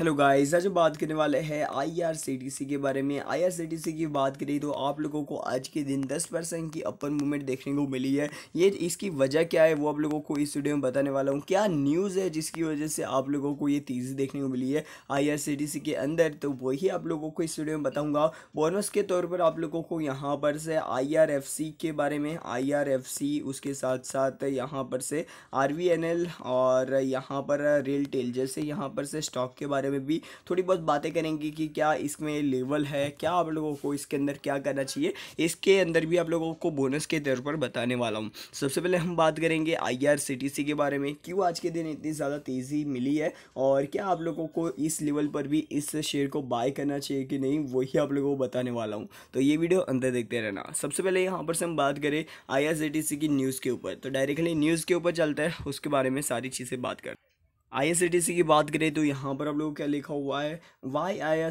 Hello guys आज बात करने वाले हैं आईआरसीटीसी के बारे में आईआरसीटीसी की बात करें तो आप लोगों को आज के दिन 10 परसेंट की अपर मूवमेंट देखने को मिली है ये इसकी वजह क्या है वो आप लोगों को इस वीडियो में बताने वाला हूँ क्या न्यूज़ है जिसकी वजह से आप लोगों को ये तेज़ी देखने को मिली है आई के अंदर तो वही आप लोगों को इस वीडियो में बताऊँगा बोनस के तौर पर आप लोगों को यहाँ पर से आई के बारे में आई उसके साथ साथ यहाँ पर से आर और यहाँ पर रेल टेल जैसे यहाँ पर से स्टॉक के बारे बारे में भी थोड़ी बहुत बातें करेंगे कि क्या इसमें लेवल है क्या आप लोगों को इसके अंदर क्या करना चाहिए इसके अंदर भी आप लोगों को बोनस के तौर पर बताने वाला हूँ सबसे पहले हम बात करेंगे आई के बारे में क्यों आज के दिन इतनी ज़्यादा तेज़ी मिली है और क्या आप लोगों को इस लेवल पर भी इस शेयर को बाय करना चाहिए कि नहीं वही आप लोगों को बताने वाला हूँ तो ये वीडियो अंदर देखते रहना सबसे पहले यहाँ पर से हम बात करें आई की न्यूज़ के ऊपर तो डायरेक्टली न्यूज़ के ऊपर चलता है उसके बारे में सारी चीज़ें बात करते आई की बात करें तो यहाँ पर आप लोगों क्या लिखा हुआ है Y I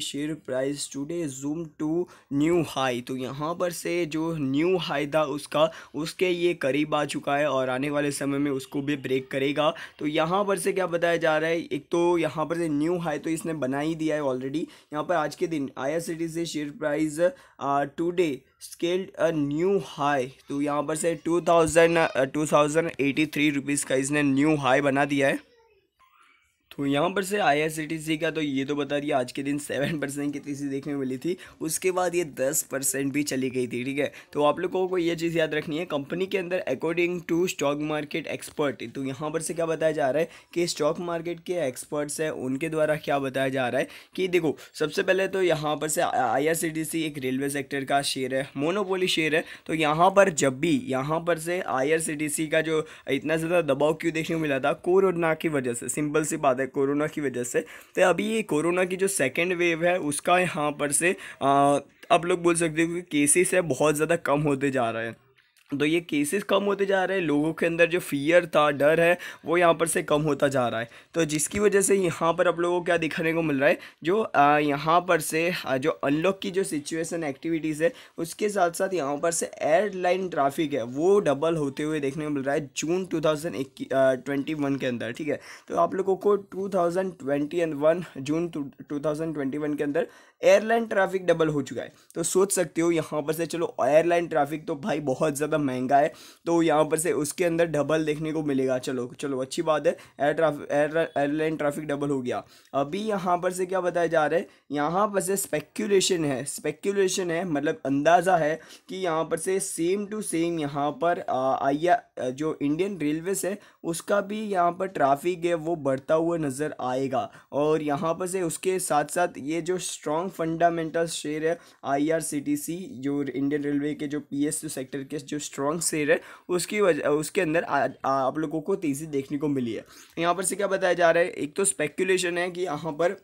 share price today zoom to new high तो यहाँ पर से जो न्यू हाई था उसका उसके ये करीब आ चुका है और आने वाले समय में उसको भी ब्रेक करेगा तो यहाँ पर से क्या बताया जा रहा है एक तो यहाँ पर से न्यू हाई तो इसने बना ही दिया है ऑलरेडी यहाँ पर आज के दिन I share price today scaled a new high तो यहाँ पर से two thousand two thousand eighty three rupees का इसने न्यू हाई बना दिया है तो यहाँ पर से आई का तो ये तो बता दिया आज के दिन सेवन परसेंट की तीसरी देखने को मिली थी उसके बाद ये दस परसेंट भी चली गई थी ठीक है तो आप लोगों को ये चीज़ याद रखनी है कंपनी के अंदर according to stock market expert तो यहाँ पर से क्या बताया जा रहा है कि स्टॉक मार्केट के एक्सपर्ट्स हैं उनके द्वारा क्या बताया जा रहा है कि देखो सबसे पहले तो यहाँ पर से आई एक रेलवे सेक्टर का शेयर है मोनोपोली शेयर है तो यहाँ पर जब भी यहाँ पर से आई का जो इतना ज़्यादा दबाव क्यों देखने को मिला था कोरोना की वजह से सिंपल सी बात है कोरोना की वजह से तो अभी ये कोरोना की जो सेकेंड वेव है उसका यहाँ पर से आप लोग बोल सकते हो कि केसेस है बहुत ज़्यादा कम होते जा रहे हैं तो ये केसेस कम होते जा रहे हैं लोगों के अंदर जो फियर था डर है वो यहाँ पर से कम होता जा रहा है तो जिसकी वजह से यहाँ पर आप लोगों को क्या दिखाने को मिल रहा है जो यहाँ पर से जो अनलॉक की जो सिचुएशन एक्टिविटीज़ है उसके साथ साथ यहाँ पर से एयरलाइन ट्रैफिक है वो डबल होते हुए देखने को मिल रहा है जून टू के अंदर ठीक है तो आप लोगों को टू थाउजेंड जून टू के अंदर एयरलाइन ट्रैफिक डबल हो चुका है तो सोच सकते हो यहाँ पर से चलो एयरलाइन ट्रैफिक तो भाई बहुत ज़्यादा ज़्यादा महंगा है तो यहाँ पर से उसके अंदर डबल देखने को मिलेगा चलो चलो अच्छी बात है air traffic airline traffic double हो गया अभी यहाँ पर से क्या बताया जा रहा है यहाँ पर से स्पेक्यूलेशन है स्पेक्यूलेशन है मतलब अंदाज़ा है कि यहाँ पर से सेम टू सेम यहाँ पर आइया जो इंडियन रेलवेज है उसका भी यहाँ पर ट्राफिक है वो बढ़ता हुआ नज़र आएगा और यहाँ पर से उसके साथ साथ ये जो स्ट्रॉन्ग फंडामेंटल शेयर है आई जो इंडियन रेलवे के जो पी सेक्टर के जो स्ट्रॉन्ग शेड है उसकी वजह उसके अंदर आ, आ, आप लोगों को तेज़ी देखने को मिली है यहाँ पर से क्या बताया जा रहा है एक तो स्पेक्यूलेशन है कि यहाँ पर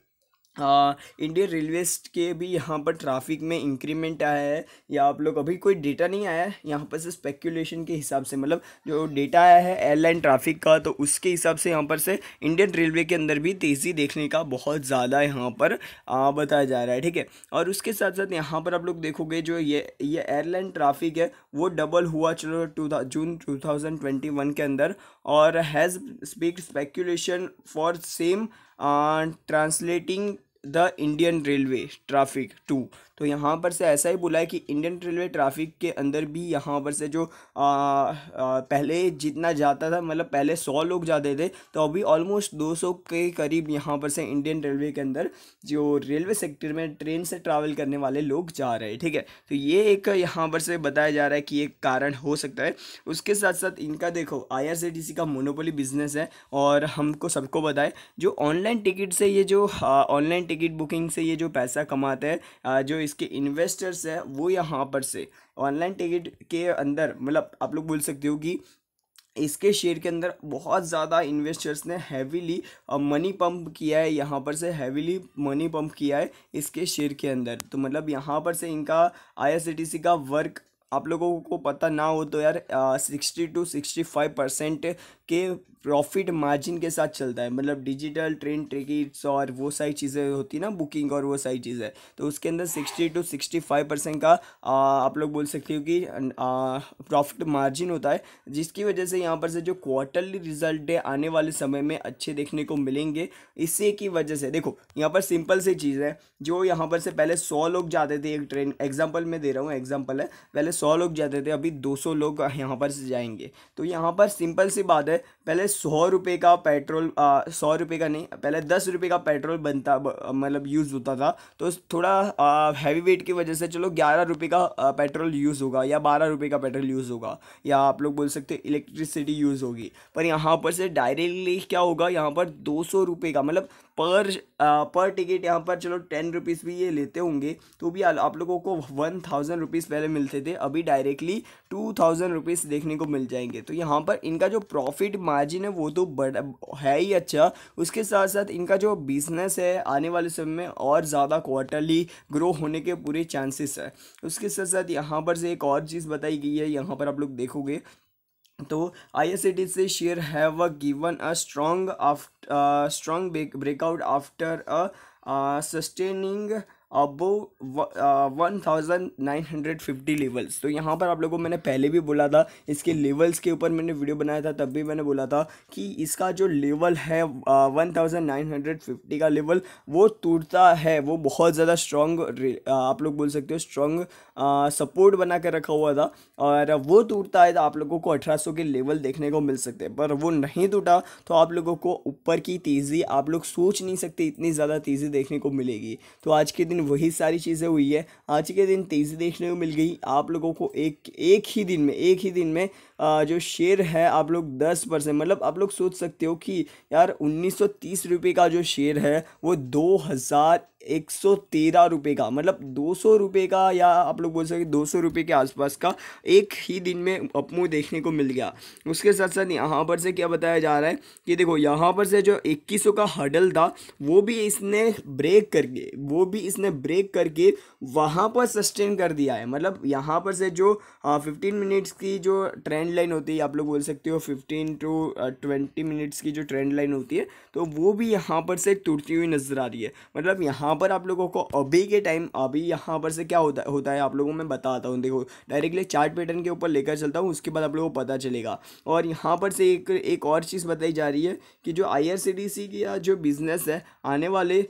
इंडियन रेलवेज के भी यहाँ पर ट्रैफिक में इंक्रीमेंट आया है या आप लोग अभी कोई डेटा नहीं आया है यहाँ पर से स्पेक्यूलेशन के हिसाब से मतलब जो डेटा आया है एयरलाइन ट्रैफिक का तो उसके हिसाब से यहाँ पर से इंडियन रेलवे के अंदर भी तेज़ी देखने का बहुत ज़्यादा यहाँ पर आ, बताया जा रहा है ठीक है और उसके साथ साथ यहाँ पर आप लोग देखोगे जो ये ये एयरलाइन ट्राफिक है वो डबल हुआ चलो टू जून टू के अंदर or has sparked speculation for same uh, translating the Indian railway traffic too. तो यहाँ पर से ऐसा ही बोला है कि इंडियन रेलवे ट्रैफिक के अंदर भी यहाँ पर से जो आ, आ, पहले जितना जाता था मतलब पहले सौ लोग जाते थे तो अभी ऑलमोस्ट दो सौ के करीब यहाँ पर से इंडियन रेलवे के अंदर जो रेलवे सेक्टर में ट्रेन से ट्रैवल करने वाले लोग जा रहे हैं ठीक है तो ये एक यहाँ पर से बताया जा रहा है कि एक कारण हो सकता है उसके साथ साथ इनका देखो आई का मोनोपोली बिजनेस है और हमको सबको बताए जो ऑनलाइन टिकट से ये जो ऑनलाइन टिकट बुकिंग से ये जो पैसा कमाते हैं जो इसके इन्वेस्टर्स हैं वो यहाँ पर से ऑनलाइन टिकट के अंदर मतलब आप लोग बोल सकते हो कि इसके शेयर के अंदर बहुत ज़्यादा इन्वेस्टर्स ने हैवीली मनी पंप किया है यहाँ पर से हैवीली मनी पंप किया है इसके शेयर के अंदर तो मतलब यहाँ पर से इनका आईआरसीटीसी का वर्क आप लोगों को पता ना हो तो यार sixty two sixty five percent के प्रॉफिट मार्जिन के साथ चलता है मतलब डिजिटल ट्रेन टिकट्स और वो सारी चीज़ें होती ना बुकिंग और वो सारी चीज़ें तो उसके अंदर sixty two sixty five percent का आ, आप लोग बोल सकते हो कि प्रॉफिट मार्जिन होता है जिसकी वजह से यहाँ पर से जो क्वार्टरली रिजल्ट है आने वाले समय में अच्छे देखने को मिलेंगे इसी की वजह से देखो यहाँ पर सिंपल सी चीज़ है जो यहाँ पर से पहले सौ लोग जाते थे एक ट्रेन एग्जाम्पल मैं दे रहा हूँ एग्जाम्पल है पहले सौ लोग जाते थे अभी दो सौ लोग यहाँ पर से जाएंगे तो यहाँ पर सिंपल सी बात है पहले सौ रुपये का पेट्रोल सौ रुपये का नहीं पहले दस रुपये का पेट्रोल बनता मतलब यूज़ होता था तो थोड़ा आ, हैवी वेट की वजह से चलो ग्यारह रुपये का आ, पेट्रोल यूज़ होगा या बारह रुपये का पेट्रोल यूज़ होगा या आप लोग बोल सकते इलेक्ट्रिसिटी यूज़ होगी पर यहाँ पर से डायरेक्टली क्या होगा यहाँ पर दो सौ रुपये का मतलब पर आ, पर टिकट यहाँ पर चलो टेन रुपीज़ भी ये लेते होंगे तो भी आप लोगों को वन थाउजेंड रुपीज़ पहले मिलते थे अभी डायरेक्टली टू थाउजेंड रुपीज़ देखने को मिल जाएंगे तो यहाँ पर इनका जो प्रॉफिट मार्जिन है वो तो बड़ा है ही अच्छा उसके साथ साथ इनका जो बिजनेस है आने वाले समय में और ज़्यादा क्वार्टरली ग्रो होने के पूरे चांसेस है उसके साथ साथ यहाँ पर से एक और चीज़ बताई गई है यहाँ पर आप लोग देखोगे तो आई एस से share have a given a strong aft strong breakout after a sustaining uh, above one thousand nine hundred fifty levels तो यहाँ पर आप लोगों को मैंने पहले भी बोला था इसके लेवल्स के ऊपर मैंने वीडियो बनाया था तब भी मैंने बोला था कि इसका जो लेवल है one thousand nine hundred fifty का लेवल वो टूटता है वो बहुत ज़्यादा स्ट्रॉन्ग आप लोग बोल सकते हो स्ट्रॉन्ग सपोर्ट बना कर रखा हुआ था और वो टूटता है तो आप लोगों को अठारह सौ के लेवल देखने को मिल सकते हैं पर वो नहीं टूटा तो आप लोगों को ऊपर की तेज़ी आप लोग सोच नहीं सकते इतनी ज़्यादा तेज़ी देखने को मिलेगी तो आज के दिन वही सारी चीज़ें हुई है आज के दिन तेज़ी देखने को मिल गई आप लोगों को एक एक ही दिन में एक ही दिन में आ, जो शेयर है आप लोग दस परसेंट मतलब आप लोग सोच सकते हो कि यार उन्नीस सौ तीस रुपये का जो शेयर है वो दो हज़ार एक सौ तेरह रुपये का मतलब दो सौ रुपये का या आप लोग बोल सकते दो सौ रुपये के आसपास का एक ही दिन में अपमू देखने को मिल गया उसके साथ साथ यहाँ पर से क्या बताया जा रहा है कि देखो यहाँ पर से जो इक्कीस का हडल था वो भी इसने ब्रेक करके वो भी इसने ब्रेक करके वहाँ पर सस्टेन कर दिया है मतलब यहाँ पर से जो फिफ्टीन मिनट्स की जो ट्रेंड लाइन होती है आप लोग बोल सकते हो फिफ्टीन टू ट्वेंटी मिनट्स की जो ट्रेंड लाइन होती है तो वो भी यहाँ पर से टूटती हुई नज़र आ रही है मतलब यहाँ यहाँ पर आप लोगों को अभी के टाइम अभी यहाँ पर से क्या होता होता है आप लोगों में बताता हूँ देखो डायरेक्टली चार्ट पैटर्न के ऊपर लेकर चलता हूँ उसके बाद आप लोगों को पता चलेगा और यहाँ पर से एक एक और चीज़ बताई जा रही है कि जो आई की या जो बिज़नेस है आने वाले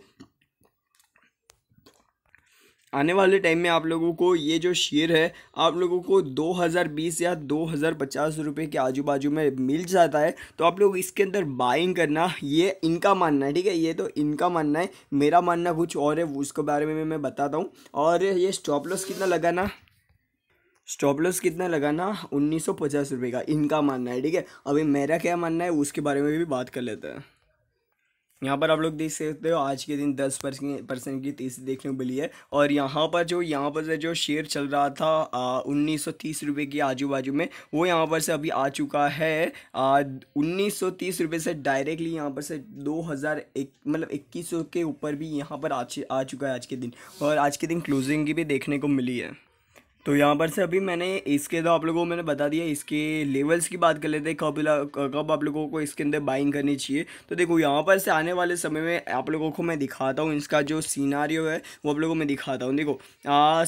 आने वाले टाइम में आप लोगों को ये जो शेयर है आप लोगों को 2020 या 2050 रुपए के आजू बाजू में मिल जाता है तो आप लोग इसके अंदर बाइंग करना ये इनका मानना है ठीक है ये तो इनका मानना है मेरा मानना कुछ और है उसके बारे में मैं बताता हूँ और ये स्टॉप लॉस कितना लगाना स्टॉप लॉस कितना लगाना उन्नीस सौ पचास रुपये का इनका मानना है ठीक है अभी मेरा क्या मानना है उसके बारे में भी बात कर लेते हैं यहाँ पर आप लोग देख सकते हो आज के दिन दस परसेंट की तेजी देखने को मिली है और यहाँ पर जो यहाँ पर जो शेयर चल रहा था उन्नीस सौ के आजू बाजू में वो यहाँ पर से अभी आ चुका है उन्नीस सौ से डायरेक्टली यहाँ पर से दो हज़ार एक मतलब इक्कीस के ऊपर भी यहाँ पर आ चुका है आज के दिन और आज के दिन क्लोजिंग की भी देखने को मिली है तो यहाँ पर से अभी मैंने इसके तो आप लोगों को मैंने बता दिया इसके लेवल्स की बात कर लेते हैं कब कब आप लोगों को इसके अंदर बाइंग करनी चाहिए तो देखो यहाँ पर से आने वाले समय में आप लोगों को मैं दिखाता हूँ इसका जो सीनारियो है वो आप लोगों को मैं दिखाता हूँ देखो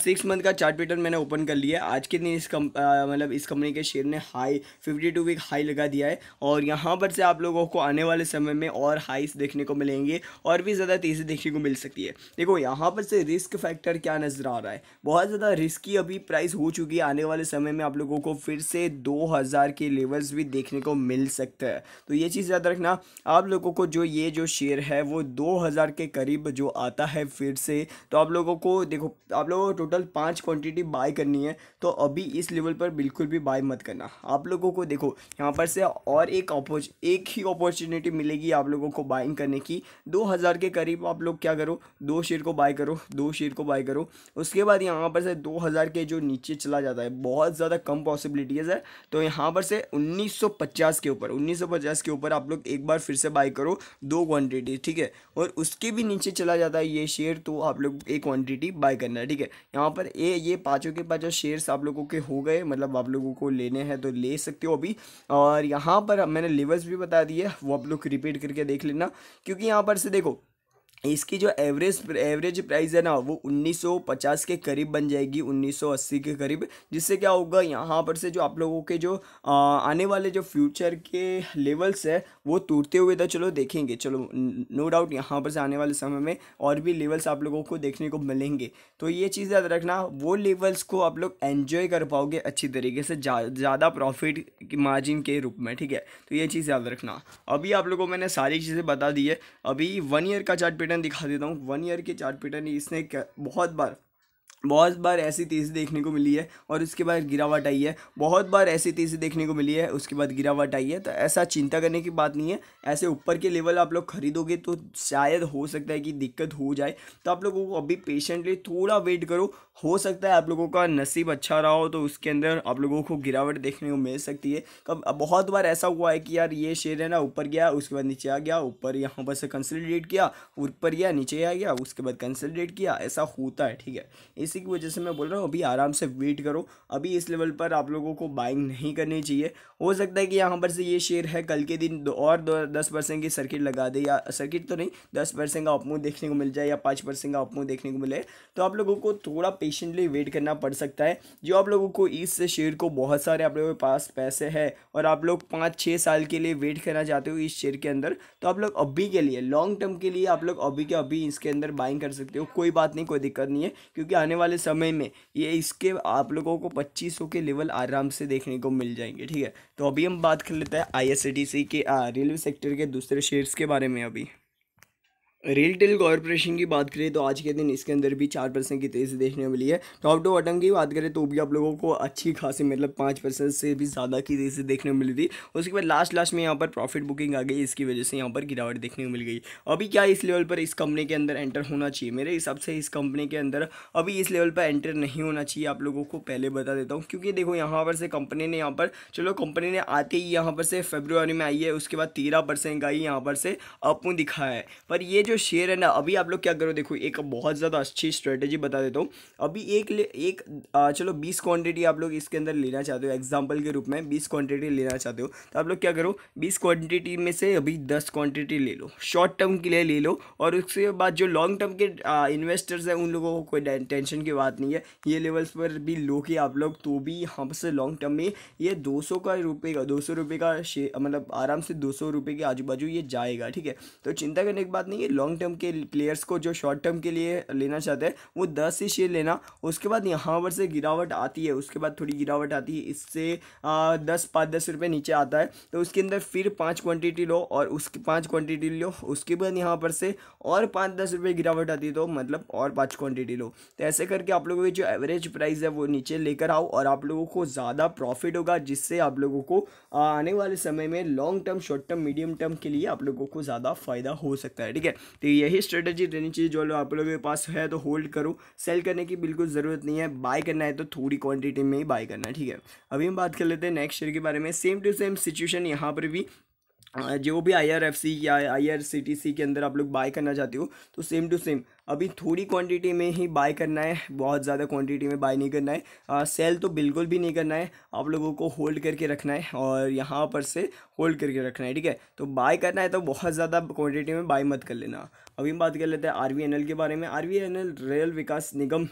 सिक्स मंथ का चार्ट पैटर्न मैंने ओपन कर लिया है आज के दिन इस मतलब इस कंपनी के शेयर ने high fifty two week high लगा दिया है और यहाँ पर से आप लोगों को आने वाले समय में और हाइस देखने को मिलेंगे और भी ज़्यादा तेज़ी देखने को मिल सकती है देखो यहाँ पर से रिस्क फैक्टर क्या नज़र आ रहा है बहुत ज़्यादा रिस्की अभी प्राइस हो चुकी है आने वाले समय में आप लोगों को फिर से 2000 के लेवल्स भी देखने को मिल सकते हैं तो ये चीज़ याद रखना आप लोगों को जो ये जो शेयर है वो 2000 के करीब जो आता है फिर से तो आप लोगों को देखो आप लोगों को टोटल पाँच क्वान्टिटी बाय करनी है तो अभी इस लेवल पर बिल्कुल भी बाय मत करना आप लोगों को देखो यहाँ पर से और एक एक ही अपॉर्चुनिटी मिलेगी आप लोगों को बाइंग करने की हजार के करीब आप लोग क्या करो दो शेयर को बाय करो दो शेयर को बाय करो उसके बाद यहाँ पर से दो हजार के जो जो नीचे चला जाता है बहुत ज़्यादा कम पॉसिबिलिटीज़ है तो यहाँ पर से 1950 के ऊपर 1950 के ऊपर आप लोग एक बार फिर से बाई करो दो क्वांटिटी ठीक है और उसके भी नीचे चला जाता है ये शेयर तो आप लोग एक क्वान्टिटी बाय करना है ठीक है यहाँ पर ए ये पाँचों के पाँचों शेयर्स आप लोगों के हो गए मतलब आप लोगों को लेने हैं तो ले सकते हो अभी और यहाँ पर मैंने लेवल्स भी बता दिए वो आप लोग रिपीट करके देख लेना क्योंकि यहाँ पर से देखो इसकी जो एवरेज एवरेज प्राइस है ना वो 1950 के करीब बन जाएगी 1980 के करीब जिससे क्या होगा यहाँ पर से जो आप लोगों के जो आ, आने वाले जो फ्यूचर के लेवल्स है वो टूटते हुए तो चलो देखेंगे चलो नो डाउट यहाँ पर से आने वाले समय में और भी लेवल्स आप लोगों को देखने को मिलेंगे तो ये चीज़ याद रखना वो लेवल्स को आप लोग एन्जॉय कर पाओगे अच्छी तरीके से ज़्यादा जा, प्रॉफिट की मार्जिन के रूप में ठीक है तो ये चीज़ याद रखना अभी आप लोगों को मैंने सारी चीज़ें बता दी है अभी वन ईयर का चार्ट पैटर्न दिखा देता हूँ वन ईयर के चार्ट पैटर्न इसने बहुत बार बहुत बार ऐसी तेज़ी देखने को मिली है और उसके बाद गिरावट आई है बहुत बार ऐसी तेज़ी देखने को मिली है उसके बाद गिरावट आई है तो ऐसा चिंता करने की बात नहीं है ऐसे ऊपर के लेवल आप लोग खरीदोगे तो शायद हो सकता है कि दिक्कत हो जाए तो आप लोगों को अभी पेशेंटली थोड़ा वेट करो हो सकता है आप लोगों का नसीब अच्छा रहा हो तो उसके अंदर आप लोगों को गिरावट देखने को मिल सकती है कब बहुत बार ऐसा हुआ है कि यार ये शेयर है ना ऊपर गया उसके बाद नीचे आ गया ऊपर यहाँ पर से कंसल्टेट किया ऊपर गया नीचे आ गया उसके बाद कंसल्टेट किया ऐसा होता है ठीक है इसी की वजह से मैं बोल रहा हूँ अभी आराम से वेट करो अभी इस लेवल पर आप लोगों को बाइंग नहीं करनी चाहिए हो सकता है कि यहाँ पर से ये शेयर है कल के दिन और दो दस परसेंट की सर्किट लगा दे या सर्किट तो नहीं दस परसेंट का अपमो देखने को मिल जाए या पाँच परसेंट का अपमो देखने को मिले तो आप लोगों को थोड़ा पेशेंटली वेट करना पड़ सकता है जो आप लोगों को इस शेयर को बहुत सारे आप लोगों के पास पैसे है और आप लोग पाँच छः साल के लिए वेट करना चाहते हो इस शेयर के अंदर तो आप लोग अभी के लिए लॉन्ग टर्म के लिए आप लोग अभी के अभी इसके अंदर बाइंग कर सकते हो कोई बात नहीं कोई दिक्कत नहीं है क्योंकि आने वाले समय में ये इसके आप लोगों को पच्चीस के लेवल आराम से देखने को मिल जाएंगे ठीक है तो अभी हम बात कर लेते हैं आई के रेलवे सेक्टर के दूसरे शेयर्स के बारे में अभी रेलटेल कॉरपोरेशन की बात करें तो आज के दिन इसके अंदर भी चार परसेंट की तेज़ी देखने मिली है टॉप टू बॉटम की बात करें तो भी आप लोगों को अच्छी खासी मतलब पाँच परसेंट से भी ज़्यादा की तेज़ी देखने मिली थी उसके बाद लास्ट लास्ट में यहाँ पर प्रॉफिट बुकिंग आ गई इसकी वजह से यहाँ पर गिरावट देखने को मिल गई अभी क्या इस लेवल पर इस कंपनी के अंदर एंटर होना चाहिए मेरे हिसाब से इस कंपनी के अंदर अभी इस लेवल पर एंटर नहीं होना चाहिए आप लोगों को पहले बता देता हूँ क्योंकि देखो यहाँ पर से कंपनी ने यहाँ पर चलो कंपनी ने आते ही यहाँ पर से फेब्रुवरी में आई है उसके बाद तेरह परसेंट का ही यहाँ पर से अपू दिखाया है पर ये जो शेयर है ना अभी आप लोग क्या करो देखो एक बहुत ज़्यादा अच्छी स्ट्रेटेजी बता देता हूँ अभी एक ले एक आ, चलो बीस क्वांटिटी आप लोग इसके अंदर लेना चाहते हो एग्जाम्पल के रूप में बीस क्वांटिटी लेना चाहते हो तो आप लोग क्या करो बीस क्वांटिटी में से अभी दस क्वांटिटी ले लो शॉर्ट टर्म के लिए ले लो और उसके बाद जो लॉन्ग टर्म के इन्वेस्टर्स हैं उन लोगों को कोई टेंशन की बात नहीं है ये लेवल्स पर भी लो के आप लोग तो भी हमसे लॉन्ग टर्म में ये दो सौ का रुपये का दो सौ का मतलब आराम से दो सौ के आजू बाजू ये जाएगा ठीक है तो चिंता करने की बात नहीं है लॉन्ग टर्म के प्लेयर्स को जो शॉर्ट टर्म के लिए लेना चाहते हैं वो दस ही शेयर लेना उसके बाद यहाँ पर से गिरावट आती है उसके बाद थोड़ी गिरावट आती है इससे आ, दस पाँच दस रुपये नीचे आता है तो उसके अंदर फिर पाँच क्वान्टिटी लो और उसकी पाँच क्वान्टिटी लो उसके बाद यहाँ पर से और पाँच दस रुपये गिरावट आती है तो मतलब और पाँच क्वान्टिटी लो तो ऐसे करके आप लोगों की जो एवरेज प्राइस है वो नीचे लेकर आओ और आप लोगों को ज़्यादा प्रॉफिट होगा जिससे आप लोगों को आने वाले समय में long term short term medium term के लिए आप लोगों को ज़्यादा फ़ायदा हो सकता है ठीक है तो यही स्ट्रेटजी रहनी चाहिए जो आप लोगों के पास है तो होल्ड करो सेल करने की बिल्कुल ज़रूरत नहीं है बाय करना है तो थोड़ी क्वांटिटी में ही बाय करना है ठीक है अभी हम बात कर लेते हैं नेक्स्ट शेयर के बारे में सेम टू सेम सिचुएशन यहाँ पर भी हाँ, जो भी आई आर एफ सी या I R C T C के अंदर आप लोग बाय करना चाहते हो तो सेम टू सेम अभी थोड़ी क्वांटिटी में ही बाय करना है बहुत ज़्यादा क्वांटिटी में बाय नहीं करना है आ, सेल तो बिल्कुल भी नहीं करना है आप लोगों को होल्ड करके रखना है और यहाँ पर से होल्ड करके रखना है ठीक है तो बाय करना है तो बहुत ज़्यादा क्वांटिटी में बाय मत कर लेना अभी हम बात कर लेते हैं आर के बारे में आर रेल विकास निगम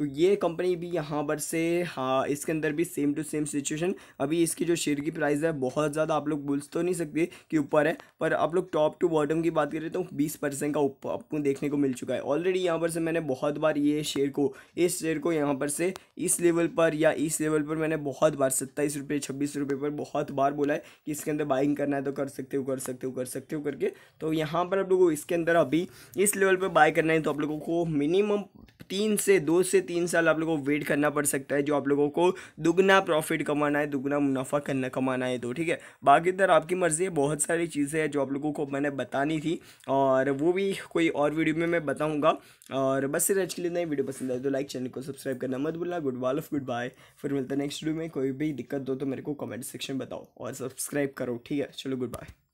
तो ये कंपनी भी यहाँ पर से हाँ इसके अंदर भी सेम टू सेम सिचुएशन अभी इसकी जो शेयर की प्राइस है बहुत ज़्यादा आप लोग बोल तो नहीं सकते कि ऊपर है पर आप लोग टॉप टू बॉटम की बात करें तो बीस परसेंट का ऊपर आपको देखने को मिल चुका है ऑलरेडी यहाँ पर से मैंने बहुत बार ये शेयर को इस शेयर को यहाँ पर से इस लेवल पर या इस लेवल पर मैंने बहुत बार सत्ताईस रुपये छब्बीस रुपये पर बहुत बार बोला है कि इसके अंदर बाइंग करना है तो कर सकते हो कर सकते हो कर सकते हो करके तो यहाँ पर आप लोगों को इसके अंदर अभी इस लेवल पर बाय करना है तो आप लोगों को मिनिमम तीन से दो से तीन साल आप लोगों को वेट करना पड़ सकता है जो आप लोगों को दुगना प्रॉफिट कमाना है दुगना मुनाफा करना कमाना है तो ठीक है बाकी तरह आपकी मर्ज़ी है बहुत सारी चीज़ें हैं जो आप लोगों को मैंने बतानी थी और वो भी कोई और वीडियो में मैं बताऊँगा और बस सिर्फ अच्छी लेना वीडियो पसंद आए तो लाइक चैनल को सब्सक्राइब करना मत बोला good wall of good bye फिर मिलता है नेक्स्ट वीडियो में कोई भी दिक्कत दो तो मेरे को कमेंट सेक्शन बताओ और सब्सक्राइब करो ठीक है चलो गुड बाय